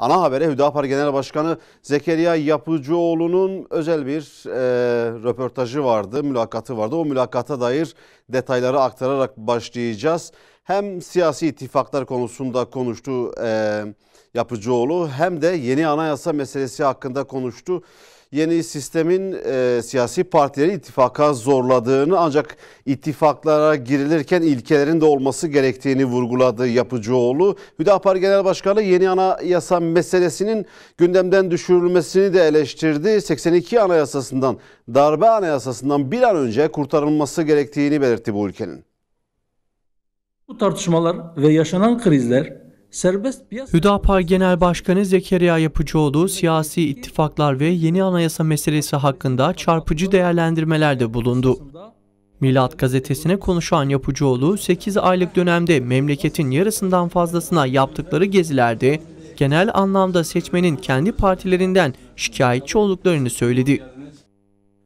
Ana habere Hüdapar Genel Başkanı Zekeriya Yapıcıoğlu'nun özel bir e, röportajı vardı, mülakatı vardı. O mülakata dair detayları aktararak başlayacağız. Hem siyasi ittifaklar konusunda konuştu e, Yapıcıoğlu hem de yeni anayasa meselesi hakkında konuştu yeni sistemin e, siyasi partileri ittifaka zorladığını ancak ittifaklara girilirken ilkelerin de olması gerektiğini vurguladı Yapıcıoğlu. Hüdapar Genel Başkanı yeni anayasa meselesinin gündemden düşürülmesini de eleştirdi. 82 anayasasından darbe anayasasından bir an önce kurtarılması gerektiğini belirtti bu ülkenin. Bu tartışmalar ve yaşanan krizler Hüdapar Genel Başkanı Zekeriya Yapıcıoğlu siyasi ittifaklar ve yeni anayasa meselesi hakkında çarpıcı değerlendirmelerde bulundu. Milat gazetesine konuşan Yapıcıoğlu 8 aylık dönemde memleketin yarısından fazlasına yaptıkları gezilerde genel anlamda seçmenin kendi partilerinden şikayetçi olduklarını söyledi.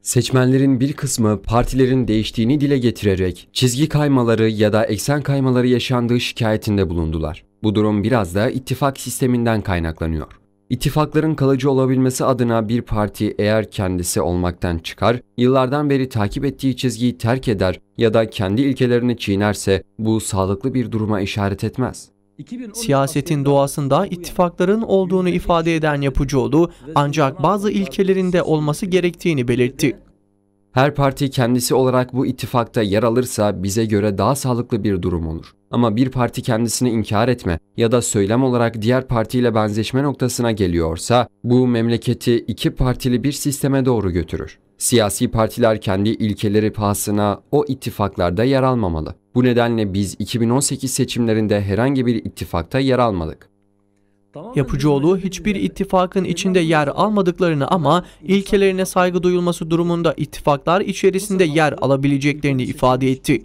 Seçmenlerin bir kısmı partilerin değiştiğini dile getirerek çizgi kaymaları ya da eksen kaymaları yaşandığı şikayetinde bulundular. Bu durum biraz da ittifak sisteminden kaynaklanıyor. İttifakların kalıcı olabilmesi adına bir parti eğer kendisi olmaktan çıkar, yıllardan beri takip ettiği çizgiyi terk eder ya da kendi ilkelerini çiğnerse bu sağlıklı bir duruma işaret etmez. Siyasetin doğasında ittifakların olduğunu ifade eden Yapıcıoğlu ancak bazı ilkelerinde olması gerektiğini belirtti. Her parti kendisi olarak bu ittifakta yer alırsa bize göre daha sağlıklı bir durum olur. Ama bir parti kendisini inkar etme ya da söylem olarak diğer partiyle benzeşme noktasına geliyorsa bu memleketi iki partili bir sisteme doğru götürür. Siyasi partiler kendi ilkeleri pahasına o ittifaklarda yer almamalı. Bu nedenle biz 2018 seçimlerinde herhangi bir ittifakta yer almadık. Yapıcıoğlu hiçbir ittifakın içinde yer almadıklarını ama ilkelerine saygı duyulması durumunda ittifaklar içerisinde yer alabileceklerini ifade etti.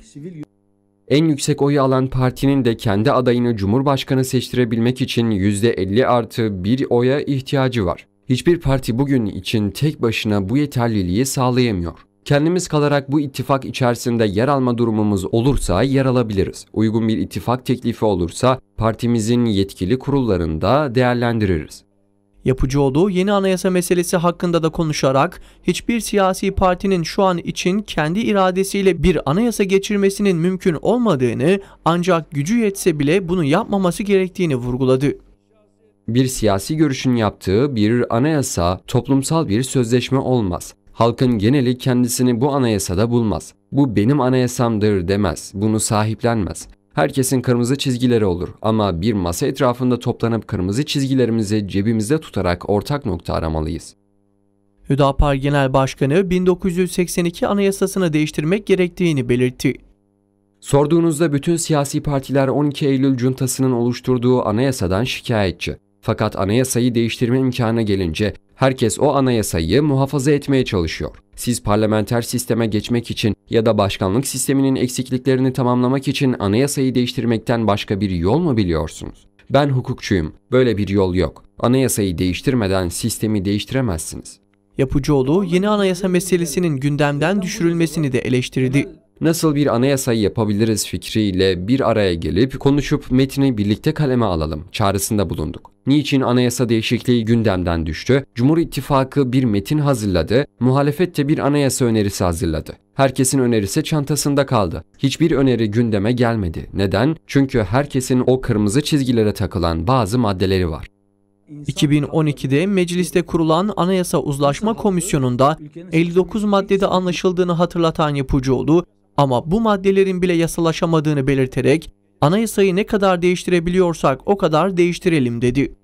En yüksek oyu alan partinin de kendi adayını Cumhurbaşkanı seçtirebilmek için %50 artı bir oya ihtiyacı var. Hiçbir parti bugün için tek başına bu yeterliliği sağlayamıyor. Kendimiz kalarak bu ittifak içerisinde yer alma durumumuz olursa yer alabiliriz. Uygun bir ittifak teklifi olursa partimizin yetkili kurullarında değerlendiririz. Yapıcı olduğu yeni anayasa meselesi hakkında da konuşarak hiçbir siyasi partinin şu an için kendi iradesiyle bir anayasa geçirmesinin mümkün olmadığını ancak gücü yetse bile bunu yapmaması gerektiğini vurguladı. Bir siyasi görüşün yaptığı bir anayasa toplumsal bir sözleşme olmaz. Halkın geneli kendisini bu anayasada bulmaz. Bu benim anayasamdır demez, bunu sahiplenmez. Herkesin kırmızı çizgileri olur ama bir masa etrafında toplanıp kırmızı çizgilerimizi cebimizde tutarak ortak nokta aramalıyız. Hüdapar Genel Başkanı 1982 anayasasını değiştirmek gerektiğini belirtti. Sorduğunuzda bütün siyasi partiler 12 Eylül Cuntası'nın oluşturduğu anayasadan şikayetçi. Fakat anayasayı değiştirme imkanı gelince herkes o anayasayı muhafaza etmeye çalışıyor. Siz parlamenter sisteme geçmek için ya da başkanlık sisteminin eksikliklerini tamamlamak için anayasayı değiştirmekten başka bir yol mu biliyorsunuz? Ben hukukçuyum. Böyle bir yol yok. Anayasayı değiştirmeden sistemi değiştiremezsiniz. Yapıcıoğlu yeni anayasa meselesinin gündemden düşürülmesini de eleştirdi nasıl bir anayasayı yapabiliriz fikriyle bir araya gelip konuşup metni birlikte kaleme alalım çağrısında bulunduk. Niçin anayasa değişikliği gündemden düştü? Cumhur İttifakı bir metin hazırladı, muhalefet de bir anayasa önerisi hazırladı. Herkesin önerisi çantasında kaldı. Hiçbir öneri gündeme gelmedi. Neden? Çünkü herkesin o kırmızı çizgilere takılan bazı maddeleri var. 2012'de mecliste kurulan Anayasa Uzlaşma Komisyonu'nda 59 maddede anlaşıldığını hatırlatan Yapıcıoğlu, ama bu maddelerin bile yasalaşamadığını belirterek anayasayı ne kadar değiştirebiliyorsak o kadar değiştirelim dedi.